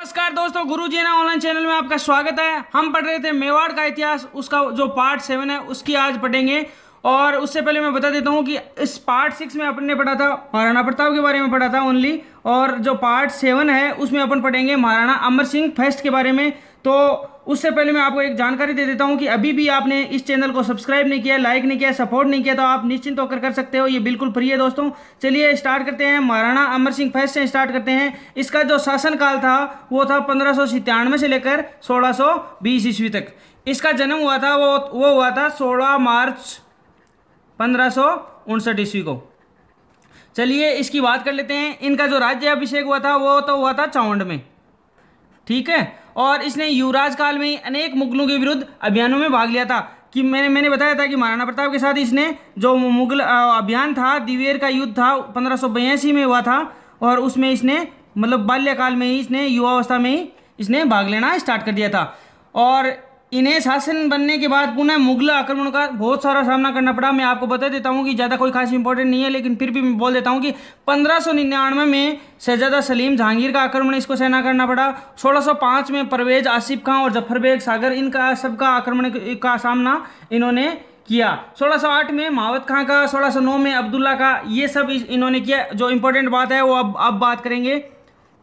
नमस्कार दोस्तों गुरु जी ना ऑनलाइन चैनल में आपका स्वागत है हम पढ़ रहे थे मेवाड़ का इतिहास उसका जो पार्ट सेवन है उसकी आज पढ़ेंगे और उससे पहले मैं बता देता हूँ कि इस पार्ट सिक्स में अपन ने पढ़ा था महाराणा प्रताप के बारे में पढ़ा था ओनली और जो पार्ट सेवन है उसमें अपन पढ़ेंगे महाराणा अमर सिंह फेस्ट के बारे में तो उससे पहले मैं आपको एक जानकारी दे देता हूँ कि अभी भी आपने इस चैनल को सब्सक्राइब नहीं किया लाइक नहीं किया सपोर्ट नहीं किया तो आप निश्चिंत होकर कर सकते हो ये बिल्कुल फ्री है दोस्तों चलिए स्टार्ट करते हैं महाराणा अमर सिंह फैस से स्टार्ट करते हैं इसका जो शासनकाल था वो था पंद्रह से लेकर सोलह ईस्वी तक इसका जन्म हुआ था वो वो हुआ था सोलह मार्च पंद्रह ईस्वी को चलिए इसकी बात कर लेते हैं इनका जो राज्य अभिषेक हुआ था वो तो हुआ था चौंड में ठीक है और इसने युवराज काल में ही अनेक मुगलों के विरुद्ध अभियानों में भाग लिया था कि मैंने मैंने बताया था कि महाराणा प्रताप के साथ इसने जो मुगल अभियान था दिवेर का युद्ध था पंद्रह में हुआ था और उसमें इसने मतलब बाल्यकाल में ही इसने युवावस्था में ही इसने भाग लेना स्टार्ट कर दिया था और इन्हें शासन बनने के बाद पुनः मुगल आक्रमण का बहुत सारा सामना करना पड़ा मैं आपको बता देता हूँ कि ज़्यादा कोई खास इंपॉर्टेंट नहीं है लेकिन फिर भी मैं बोल देता हूँ कि 1599 में शहजादा सलीम जहांगीर का आक्रमण इसको सहना करना पड़ा 1605 में परवेज आसिफ खां और जफर बेग सागर इनका सबका आक्रमण का सामना इन्होंने किया 1608 में मावत खां का 1609 में अब्दुल्ला का ये सब इन्होंने किया जो इंपॉर्टेंट बात है वो अब अब बात करेंगे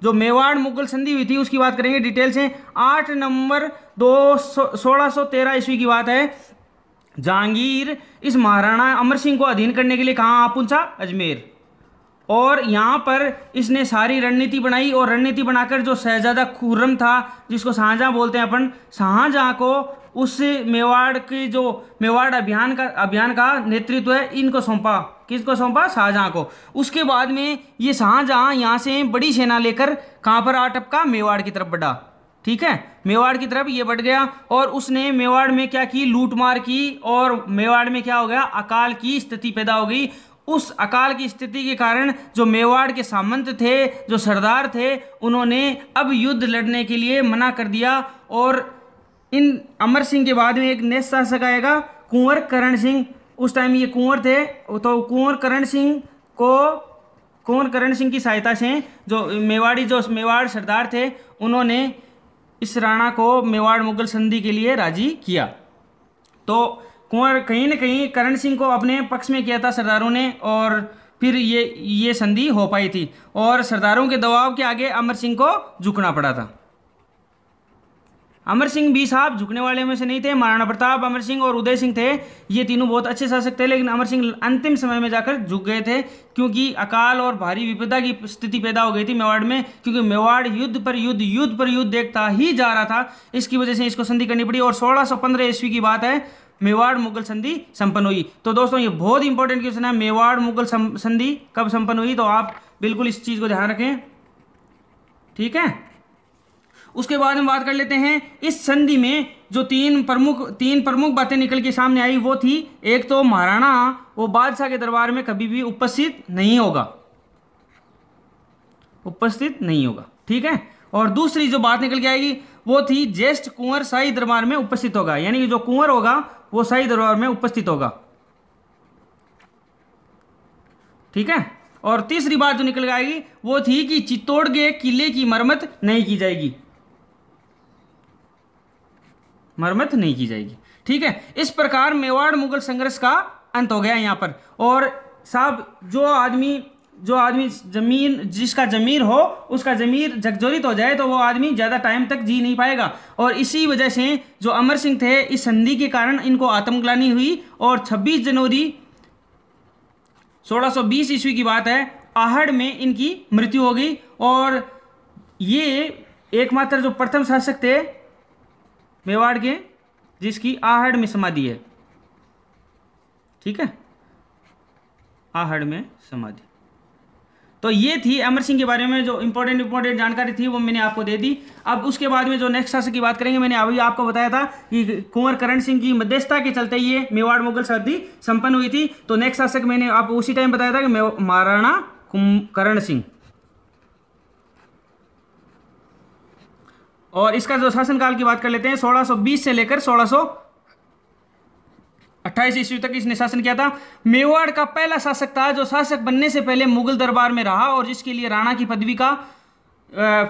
जो मेवाड़ मुगल संधि हुई थी उसकी बात करेंगे डिटेल से आठ नंबर दो सोलह सौ तेरह ईस्वी की बात है जहांगीर इस महाराणा अमर सिंह को अधीन करने के लिए कहाँ पहुँचा अजमेर और यहाँ पर इसने सारी रणनीति बनाई और रणनीति बनाकर जो शहजादा खुर्रम था जिसको शाहजहाँ बोलते हैं अपन शाहजहाँ को उस मेवाड़ के जो मेवाड़ अभियान का अभियान का नेतृत्व है इनको सौंपा किसको सौंपा शाहजहाँ को उसके बाद में ये शाहजहाँ यहाँ से बड़ी सेना लेकर कहाँ पर आ टपका मेवाड़ की तरफ बढ़ा ठीक है मेवाड़ की तरफ ये बढ़ गया और उसने मेवाड़ में क्या की लूटमार की और मेवाड़ में क्या हो गया अकाल की स्थिति पैदा हो गई उस अकाल की स्थिति के कारण जो मेवाड़ के सामंत थे जो सरदार थे उन्होंने अब युद्ध लड़ने के लिए मना कर दिया और इन अमर सिंह के बाद में एक नेक्स्ट शासक आएगा कुंवर करण सिंह उस टाइम ये कुंवर थे तो कुंवर करण सिंह को कुंवर करण सिंह की सहायता से जो मेवाड़ी जो मेवाड़ सरदार थे उन्होंने इस राणा को मेवाड़ मुगल संधि के लिए राजी किया तो कुंवर कहीं ना कहीं करण सिंह को अपने पक्ष में किया था सरदारों ने और फिर ये ये संधि हो पाई थी और सरदारों के दबाव के आगे अमर सिंह को झुकना पड़ा था अमर सिंह भी साहब झुकने वाले में से नहीं थे महाराणा प्रताप अमर सिंह और उदय सिंह थे ये तीनों बहुत अच्छे शासक थे लेकिन अमर सिंह अंतिम समय में जाकर झुक गए थे क्योंकि अकाल और भारी विपदा की स्थिति पैदा हो गई थी मेवाड़ में क्योंकि मेवाड़ युद्ध पर युद्ध युद्ध पर युद्ध देखता ही जा रहा था इसकी वजह से इसको संधि करनी पड़ी और सोलह ईस्वी की बात है मेवाड़ मुगल संधि संपन्न हुई तो दोस्तों ये बहुत इंपॉर्टेंट क्वेश्चन है मेवाड़ मुगल संधि कब संपन्न हुई तो आप बिल्कुल इस चीज़ को ध्यान रखें ठीक है उसके बाद हम बात कर लेते हैं इस संधि में जो तीन प्रमुख तीन प्रमुख बातें निकल के सामने आई वो थी एक तो महाराणा वो बादशाह के दरबार में कभी भी उपस्थित नहीं होगा उपस्थित नहीं होगा ठीक है और दूसरी जो बात निकल के आएगी वो थी ज्येष्ठ कुंवर शाही दरबार में उपस्थित होगा यानी कि जो कुंवर होगा वो शाही दरबार में उपस्थित होगा ठीक है और तीसरी बात जो निकल के आएगी वो थी कि चित्तौड़ के किले की मरम्मत नहीं की जाएगी मरम्मत नहीं की जाएगी ठीक है इस प्रकार मेवाड़ मुगल संघर्ष का अंत हो गया यहाँ पर और साहब जो आदमी जो आदमी जमीन जिसका जमीर हो उसका जमीर जगजोरित हो जाए तो वो आदमी ज़्यादा टाइम तक जी नहीं पाएगा और इसी वजह से जो अमर सिंह थे इस संधि के कारण इनको आत्मग्लानी हुई और 26 जनवरी 1620 ईस्वी की बात है आहड़ में इनकी मृत्यु हो गई और ये एकमात्र जो प्रथम शासक थे मेवाड़ के जिसकी आहड़ में समाधि है ठीक है आहड़ में समाधि तो ये थी अमर सिंह के बारे में जो इंपॉर्टेंट इंपॉर्टेंट जानकारी थी वो मैंने आपको दे दी अब उसके बाद में जो नेक्स्ट शासक की बात करेंगे मैंने अभी आपको बताया था कि कुंवर करण सिंह की मध्यस्थता के चलते ये मेवाड़ मुगल सर्दी संपन्न हुई थी तो नेक्स्ट शासक मैंने आपको उसी टाइम बताया था कि महाराणा करण सिंह और इसका जो शासनकाल की बात कर लेते हैं 1620 से लेकर 1628 ईस्वी तक इसने शासन किया था मेवाड़ का पहला शासक था जो शासक बनने से पहले मुगल दरबार में रहा और जिसके लिए राणा की पदवी का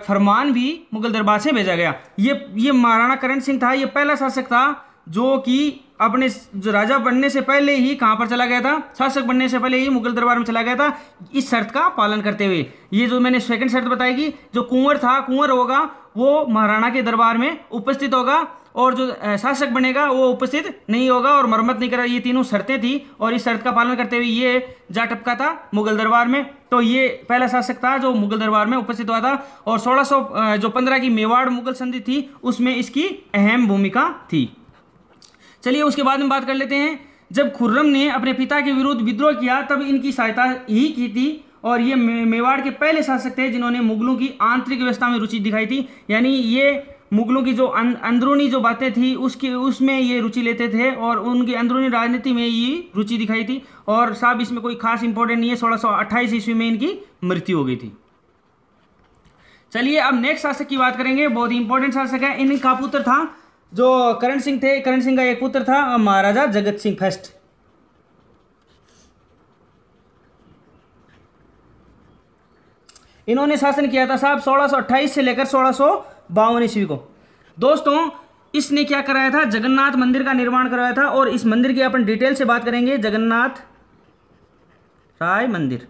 फरमान भी मुगल दरबार से भेजा गया ये ये महाराणा करण सिंह था ये पहला शासक था जो कि अपने जो राजा बनने से पहले ही कहाँ पर चला गया था शासक बनने से पहले ही मुगल दरबार में चला गया था इस शर्त का पालन करते हुए ये जो मैंने सेकंड शर्त बताई कि जो कुंवर था कुंवर होगा वो महाराणा के दरबार में उपस्थित होगा और जो शासक बनेगा वो उपस्थित नहीं होगा और मरम्मत नहीं करा ये तीनों शर्तें थी और इस शर्त का पालन करते हुए ये जा टपका था मुगल दरबार में तो ये पहला शासक था जो मुगल दरबार में उपस्थित हुआ था और 1600 जो 15 की मेवाड़ मुगल संधि थी उसमें इसकी अहम भूमिका थी चलिए उसके बाद में बात कर लेते हैं जब खुर्रम ने अपने पिता के विरुद्ध विद्रोह किया तब इनकी सहायता ही की थी और ये मेवाड़ के पहले शासक थे जिन्होंने मुगलों की आंतरिक व्यवस्था में रुचि दिखाई थी यानी ये मुगलों की जो अं, अंदरूनी जो बातें थी उसकी उसमें ये रुचि लेते थे और उनकी अंदरूनी राजनीति में ये रुचि दिखाई थी और साहब इसमें कोई खास इंपॉर्टेंट नहीं है सोलह सौ अट्ठाईस ईस्वी में इनकी मृत्यु हो गई थी चलिए अब नेक्स्ट शासक की बात करेंगे बहुत ही इंपॉर्टेंट शासक है इनका पुत्र था जो करण सिंह थे करण सिंह का एक पुत्र था महाराजा जगत सिंह फर्स्ट इन्होंने शासन किया था साहब सोलह से लेकर सोलह सौ बावन ईस्वी को दोस्तों इसने क्या कराया था जगन्नाथ मंदिर का निर्माण कराया था और इस मंदिर की अपन डिटेल से बात करेंगे जगन्नाथ राय मंदिर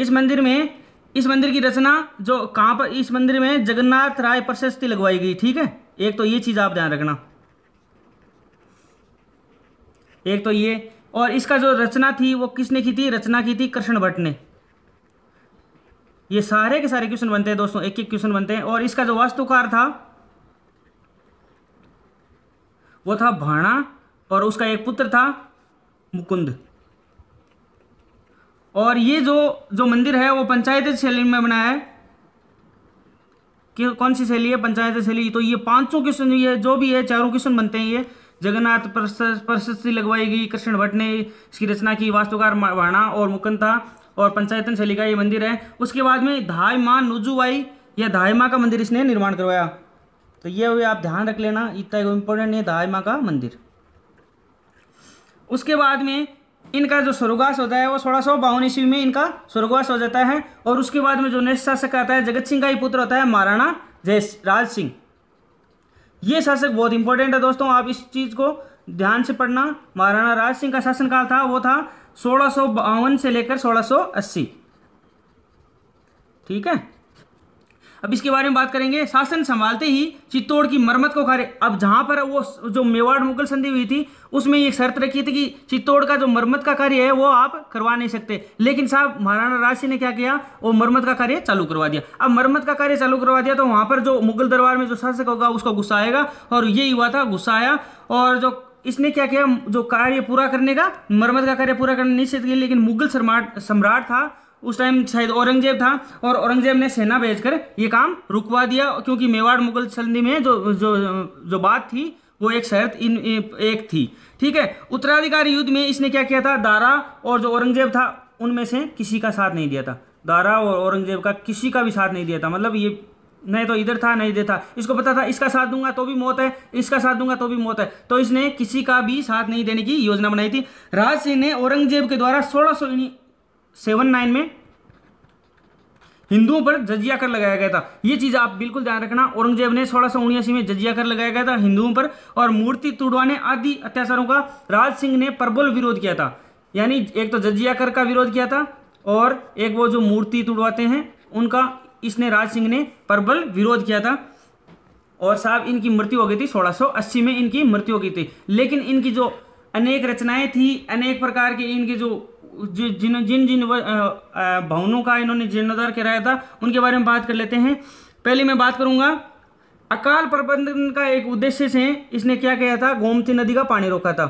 इस मंदिर में इस मंदिर की रचना जो कहां पर इस मंदिर में जगन्नाथ राय प्रशस्ति लगवाई गई ठीक है एक तो ये चीज़ आप ध्यान रखना एक तो ये और इसका जो रचना थी वो किसने की थी रचना की थी कृष्ण भट्ट ने ये सारे के सारे क्वेश्चन बनते हैं दोस्तों एक एक क्वेश्चन बनते हैं और इसका जो वास्तुकार था वो था भाणा और उसका एक पुत्र था मुकुंद और ये जो जो मंदिर है वो पंचायत शैली में बना है कि कौन सी शैली है पंचायत शैली तो ये पांचों क्वेश्चन ये जो भी है चारों क्वेश्चन बनते हैं ये जगन्नाथ प्रशस्ति लगवाई गई कृष्ण भट्ट ने इसकी रचना की वास्तुकार भाणा और मुकुंद था और पंचायतन शैली का ये मंदिर है उसके बाद में धाई माँ नुजुवाई या धाई माँ का मंदिर इसने निर्माण करवाया तो ये हुए आप ध्यान रख लेना इतना इम्पोर्टेंट है धाई माँ का मंदिर उसके बाद में इनका जो स्वर्गवास होता है वो सोलह सौ बावन ईस्वी में इनका स्वर्गवास हो जाता है और उसके बाद में जो नेक्स्ट शासक आता है जगत सिंह का ही पुत्र होता है महाराणा जय राज सिंह ये शासक बहुत इंपॉर्टेंट है दोस्तों आप इस चीज़ को ध्यान से पढ़ना महाराणा राज सिंह का शासनकाल था वो था सोलह से लेकर 1680 ठीक है अब इसके बारे में बात करेंगे शासन संभालते ही चित्तौड़ की मरम्मत को कार्य अब जहां पर वो जो मेवाड़ मुगल संधि हुई थी उसमें ये शर्त रखी थी कि चित्तौड़ का जो मरम्मत का कार्य है वो आप करवा नहीं सकते लेकिन साहब महाराणा राज सिंह ने क्या किया वो मरम्मत का कार्य चालू करवा दिया अब मरम्मत का कार्य चालू करवा दिया तो वहां पर जो मुगल दरबार में जो शासक होगा उसको गुस्सा आएगा और यही हुआ था गुस्सा आया और जो इसने क्या किया जो कार्य पूरा करने का मरम्मत का कार्य पूरा करने नहीं किया लेकिन मुगल सम्राट था उस टाइम शायद औरंगजेब था और औरंगजेब ने सेना भेजकर ये काम रुकवा दिया क्योंकि मेवाड़ मुगल संधि में जो जो जो बात थी वो एक शर्त इन एक थी ठीक है उत्तराधिकारी युद्ध में इसने क्या किया था दारा और जो औरंगजेब था उनमें से किसी का साथ नहीं दिया था दारा और औरंगजेब का किसी का भी साथ नहीं दिया था मतलब ये नहीं तो इधर था नहीं इधर था इसको पता था इसका साथ दूंगा तो भी मौत है इसका साथ दूंगा तो भी मौत है तो इसने किसी का भी साथ नहीं देने की योजना बनाई थी राज सिंह ने औरंगजेब के द्वारा सोलह सौ सेवन नाइन में हिंदुओं पर जजिया कर लगाया गया था ये चीज़ आप बिल्कुल ध्यान रखना औरंगजेब ने सोलह सौ उन्यासी में जजिया कर लगाया गया था हिंदुओं पर और मूर्ति तुड़वाने आदि अत्याचारों का राज सिंह ने प्रबल विरोध किया था यानी एक तो जजिया कर का विरोध किया था और एक वो जो मूर्ति तुड़वाते हैं उनका इसने राज सिंह ने प्रबल विरोध किया था और साहब इनकी मृत्यु हो गई थी 1680 में इनकी मृत्यु हो गई थी लेकिन इनकी जो अनेक रचनाएं थी अनेक प्रकार के इनके जो जिन जिन जिन भवनों का इन्होंने जीर्णोद्धार कराया था उनके बारे में बात कर लेते हैं पहले मैं बात करूंगा अकाल प्रबंधन का एक उद्देश्य से इसने क्या किया था गोमती नदी का पानी रोका था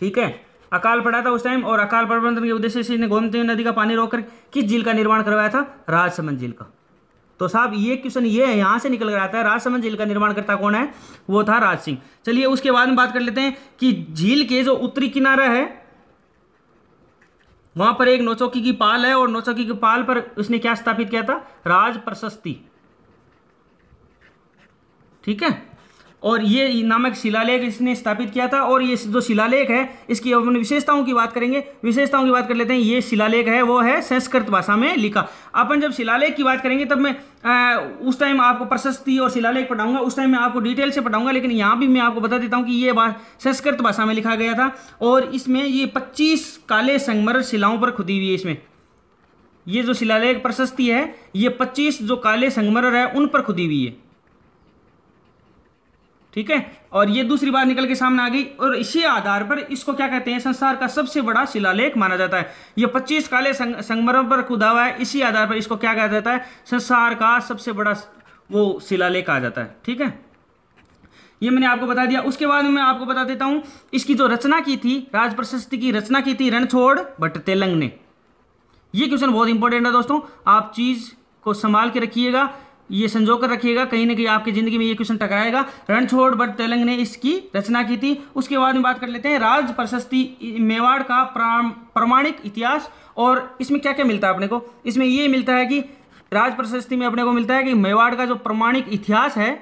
ठीक है अकाल पड़ा था उस टाइम और अकाल प्रबंधन के उद्देश्य से इसने गोमती नदी का पानी रोककर किस झील का निर्माण करवाया था राजसमंद झील का तो साहब ये क्वेश्चन ये है यहाँ से निकल कर आता है राजसमंद झील का करता कौन है वो था राज सिंह चलिए उसके बाद में बात कर लेते हैं कि झील के जो उत्तरी किनारा है वहां पर एक नौचौकी की पाल है और नौचौकी की पाल पर उसने क्या स्थापित किया था राज प्रशस्ति ठीक है और ये नामक शिलालेख इसने स्थापित किया था और ये जो शिलालेख है इसकी अपनी विशेषताओं की बात करेंगे विशेषताओं की बात कर लेते हैं ये शिलालेख है वो है संस्कृत भाषा में लिखा अपन जब शिलालेख की बात करेंगे तब मैं आ, उस टाइम आपको प्रशस्ति और शिलालेख पढ़ाऊंगा उस टाइम मैं आपको डिटेल से पढ़ाऊंगा लेकिन यहाँ भी मैं आपको बता देता हूँ कि ये संस्कृत भाषा में लिखा गया था और इसमें ये पच्चीस काले संगमर शिलाओं पर खुदी हुई है इसमें ये जो शिलालेख प्रशस्ति है ये पच्चीस जो काले संगमर है उन पर खुदी हुई है ठीक है और ये दूसरी बात निकल के सामने आ गई और इसी आधार पर इसको क्या कहते हैं संसार का सबसे बड़ा शिलालेख माना जाता है ये 25 काले संग, संगमरम पर खुदा हुआ है इसी आधार पर इसको क्या कहा जाता है संसार का सबसे बड़ा वो शिलालेख आ जाता है ठीक है ये मैंने आपको बता दिया उसके बाद मैं आपको बता देता हूं इसकी जो रचना की थी राज प्रशस्ति की रचना की थी रणछोड़ भट्ट तेलंग ने यह क्वेश्चन बहुत इंपॉर्टेंट है दोस्तों आप चीज़ को संभाल के रखिएगा ये संजो कर रखिएगा कहीं ना कहीं आपकी जिंदगी में ये क्वेश्चन टकराएगा रणछोड़ भट्ट तेलंग ने इसकी रचना की थी उसके बाद में बात कर लेते हैं राज प्रशस्ति मेवाड़ का प्रमाणिक इतिहास और इसमें क्या क्या मिलता है अपने को इसमें ये मिलता है कि राज प्रशस्ति में अपने को मिलता है कि मेवाड़ का जो प्रमाणिक इतिहास है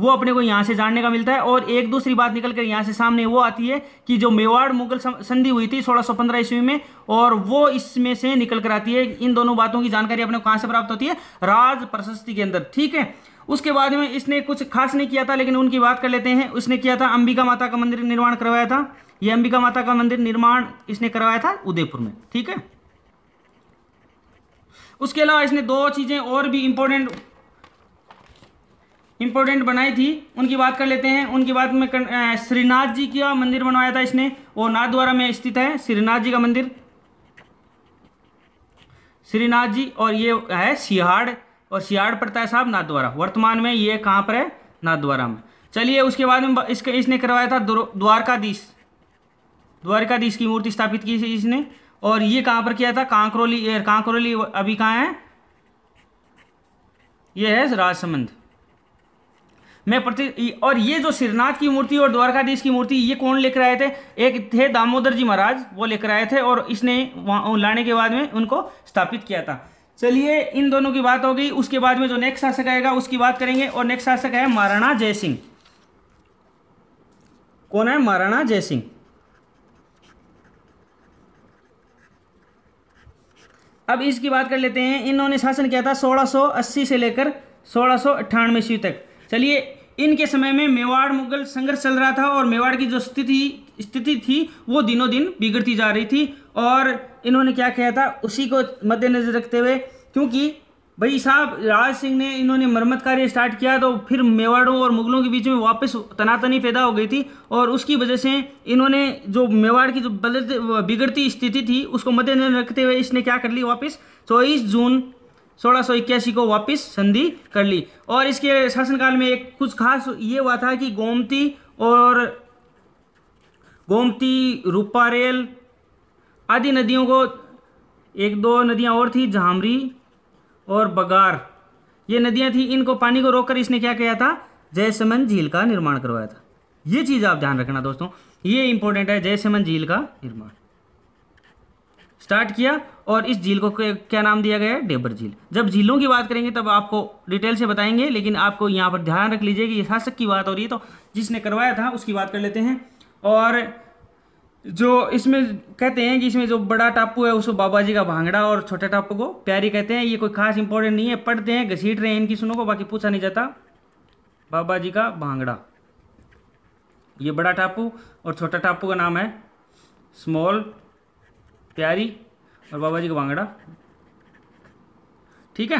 वो अपने को यहाँ से जानने का मिलता है और एक दूसरी बात निकल कर यहाँ से सामने वो आती है कि जो मेवाड़ मुगल संधि हुई थी सोलह ईस्वी में और वो इसमें से निकल कर आती है इन दोनों बातों की जानकारी अपने कहाँ से प्राप्त होती है राज प्रशस्ति के अंदर ठीक है उसके बाद में इसने कुछ खास नहीं किया था लेकिन उनकी बात कर लेते हैं उसने किया था अंबिका माता का मंदिर निर्माण करवाया था ये अंबिका माता का मंदिर निर्माण इसने करवाया था उदयपुर में ठीक है उसके अलावा इसने दो चीज़ें और भी इंपॉर्टेंट इंपॉर्टेंट बनाई थी उनकी बात कर लेते हैं उनकी बात में श्रीनाथ जी का मंदिर बनवाया था इसने वो नाथ द्वारा में स्थित है श्रीनाथ जी का मंदिर श्रीनाथ जी और ये है सिहाड़ और सियाड़ पड़ता है साहब नाथ द्वारा वर्तमान में ये कहाँ पर है नाथ द्वारा में चलिए उसके बाद में इसके इसने करवाया था द्वारकाधीश द्वारकाधीश की मूर्ति स्थापित की थी इसने और ये कहाँ पर किया था कांकरोली कांकरोली अभी कहाँ है ये है राजसमंद में प्रति और ये जो श्रीनाथ की मूर्ति और द्वारकाधीश की मूर्ति ये कौन लेकर आए थे एक थे दामोदर जी महाराज वो लेकर आए थे और इसने वहाँ लाने के बाद में उनको स्थापित किया था चलिए इन दोनों की बात हो गई उसके बाद में जो नेक्स्ट शासक आएगा उसकी बात करेंगे और नेक्स्ट शासक है महाराणा जय सिंह कौन है महाराणा जय सिंह अब इसकी बात कर लेते हैं इन्होंने शासन किया था 1680 से लेकर सोलह सौ ईस्वी तक चलिए इनके समय में मेवाड़ मुगल संघर्ष चल रहा था और मेवाड़ की जो स्थिति स्थिति थी वो दिनों दिन बिगड़ती जा रही थी और इन्होंने क्या किया था उसी को मद्देनजर रखते हुए क्योंकि भाई साहब राज सिंह ने इन्होंने मरम्मत कार्य स्टार्ट किया तो फिर मेवाड़ों और मुगलों के बीच में वापस तनातनी पैदा हो गई थी और उसकी वजह से इन्होंने जो मेवाड़ की जो बदलती बिगड़ती स्थिति थी उसको मद्देनजर रखते हुए इसने क्या कर ली वापस चौबीस जून सोलह को वापस संधि कर ली और इसके शासनकाल में एक कुछ खास ये हुआ था कि गोमती और गोमती रूपारेल आदि नदियों को एक दो नदियां और थी झामरी और बगार ये नदियां थी इनको पानी को रोककर इसने क्या किया था जयसमन झील का निर्माण करवाया था ये चीज़ आप ध्यान रखना दोस्तों ये इंपॉर्टेंट है जयसमन झील का निर्माण स्टार्ट किया और इस झील को क्या नाम दिया गया है डेबर झील जब झीलों की बात करेंगे तब आपको डिटेल से बताएंगे लेकिन आपको यहाँ पर ध्यान रख लीजिए कि ये शासक की बात हो रही है तो जिसने करवाया था उसकी बात कर लेते हैं और जो इसमें कहते हैं कि इसमें जो बड़ा टापू है उसको बाबा जी का भांगड़ा और छोटे टापू को प्यारी कहते हैं ये कोई खास इंपॉर्टेंट नहीं है पढ़ते हैं घसीट रहे हैं इनकी सुनो को बाकी पूछा नहीं जाता बाबा जी का भांगड़ा ये बड़ा टापू और छोटा टापू का नाम है स्मॉल प्यारी और बाबा जी का भांगड़ा ठीक है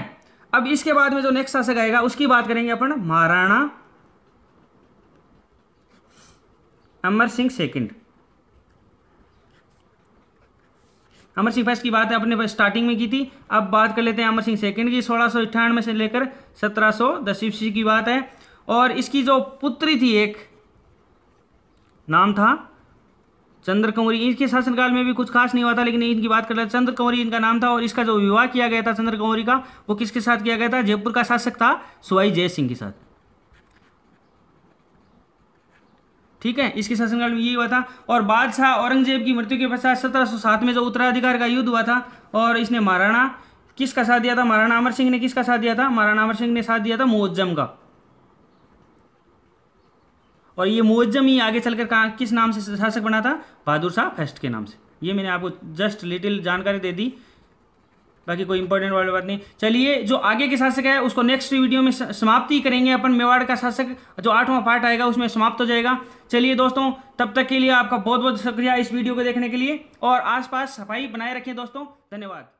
अब इसके बाद में जो नेक्स्ट शासक आएगा उसकी बात करेंगे अपन महाराणा अमर सिंह सेकंड अमर सिंह फर्स्ट की बात है अपने स्टार्टिंग में की थी अब बात कर लेते हैं अमर सिंह सेकंड की सोलह में से लेकर सत्रह सौ की बात है और इसकी जो पुत्री थी एक नाम था चंद्र कंवरी इनके शासनकाल में भी कुछ खास नहीं हुआ था लेकिन इनकी बात कर रहे चंद्र कंवरी इनका नाम था और इसका जो विवाह किया गया था चंद्र कंवरी का वो किसके साथ किया गया था जयपुर का शासक था सुवाई जय सिंह के साथ ठीक है इसके शासनकाल में यही हुआ था और बादशाह औरंगजेब की मृत्यु के पश्चात सत्रह में जो उत्तराधिकार का युद्ध हुआ था और इसने महाराणा किसका साथ दिया था महाराणा अमर सिंह ने किसका साथ दिया था महाराणा अमर सिंह ने साथ दिया था मोहज्जम का और ये मुअज्जम ही आगे चलकर कहाँ किस नाम से शासक बना था बहादुर शाह फर्स्ट के नाम से ये मैंने आपको जस्ट लिटिल जानकारी दे दी बाकी कोई इंपॉर्टेंट वाली बात नहीं चलिए जो आगे के शासक है उसको नेक्स्ट वीडियो में समाप्ति करेंगे अपन मेवाड़ का शासक जो आठवां पार्ट आएगा उसमें समाप्त हो जाएगा चलिए दोस्तों तब तक के लिए आपका बहुत बहुत शुक्रिया इस वीडियो को देखने के लिए और आसपास सफाई बनाए रखें दोस्तों धन्यवाद